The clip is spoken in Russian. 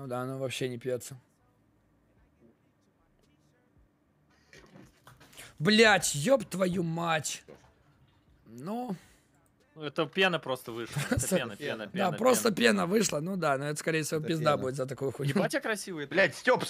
Ну да, она вообще не пьется. Блять, ёб твою мать. Ну. ну... Это пена просто вышла. Это пена, пена, пена. Да, пена, просто пена. пена вышла. Ну да, но это, скорее всего, это пизда пена. будет за такую хуйню. Ебать, я красивый. Блять, стёп.